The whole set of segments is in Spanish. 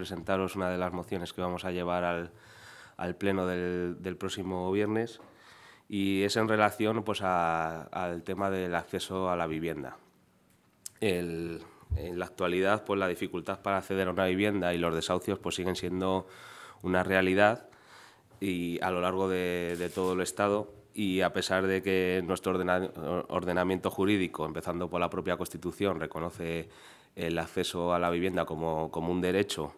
presentaros una de las mociones que vamos a llevar al, pleno del, próximo viernes y es en relación pues, al tema del acceso a la vivienda. en la actualidad, pues, la dificultad para acceder a una vivienda y los desahucios pues, siguen siendo una realidad y a lo largo de, todo el Estado y a pesar de que nuestro ordenamiento jurídico, empezando por la propia Constitución, reconoce el acceso a la vivienda como un derecho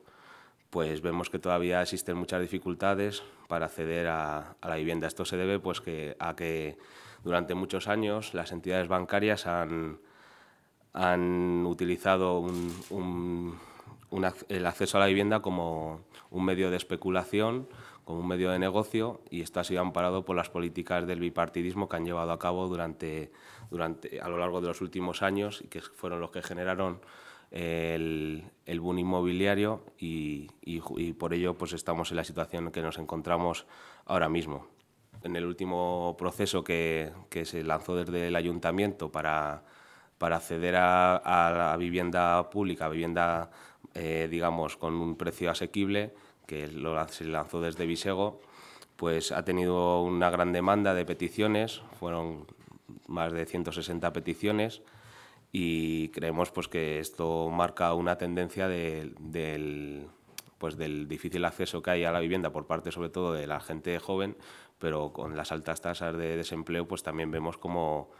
pues vemos que todavía existen muchas dificultades para acceder a, la vivienda. Esto se debe pues, a que durante muchos años las entidades bancarias han, utilizado el acceso a la vivienda como un medio de especulación, como un medio de negocio, y esto ha sido amparado por las políticas del bipartidismo que han llevado a cabo durante, durante, a lo largo de los últimos años y que fueron los que generaron el, boom inmobiliario y, por ello pues estamos en la situación que nos encontramos ahora mismo. En el último proceso que, se lanzó desde el ayuntamiento para, para acceder a, la vivienda pública, vivienda eh, digamos con un precio asequible, que se lanzó desde Visego, pues ha tenido una gran demanda de peticiones, fueron más de 160 peticiones y creemos pues, que esto marca una tendencia del, pues, del difícil acceso que hay a la vivienda por parte sobre todo de la gente joven, pero con las altas tasas de desempleo pues también vemos como,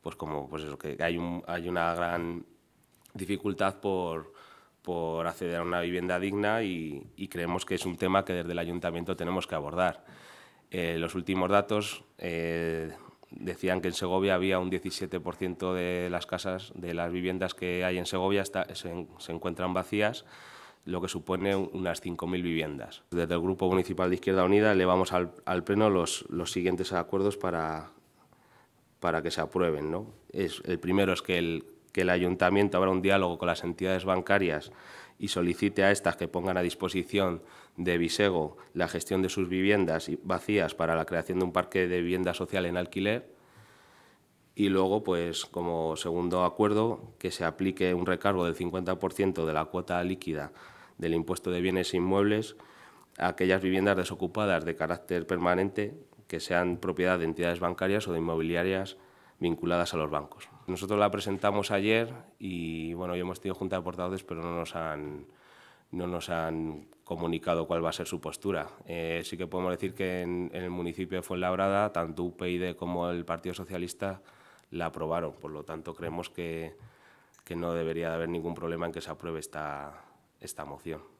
pues, como pues que hay, un, hay una gran dificultad por, por acceder a una vivienda digna y, creemos que es un tema que desde el ayuntamiento tenemos que abordar. Eh, los últimos datos eh, decían que en Segovia había un 17% de las casas, de las viviendas que hay en Segovia, se, encuentran vacías, lo que supone unas 5.000 viviendas. Desde el Grupo Municipal de Izquierda Unida elevamos al, al Pleno los, los, siguientes acuerdos para, para que se aprueben. Es, el primero es que el, que el ayuntamiento abra un diálogo con las entidades bancarias y solicite a estas que pongan a disposición de Visego la gestión de sus viviendas vacías para la creación de un parque de vivienda social en alquiler. Y luego, pues como segundo acuerdo, que se aplique un recargo del 50% de la cuota líquida del impuesto de bienes inmuebles a aquellas viviendas desocupadas de carácter permanente que sean propiedad de entidades bancarias o de inmobiliarias vinculadas a los bancos. Nosotros la presentamos ayer y bueno, hemos tenido junta de portadores, pero no nos han, no nos han comunicado cuál va a ser su postura. Eh, sí que podemos decir que en, el municipio de Fuenlabrada, tanto UPyD como el Partido Socialista la aprobaron, por lo tanto creemos que, que no debería de haber ningún problema en que se apruebe esta, esta moción.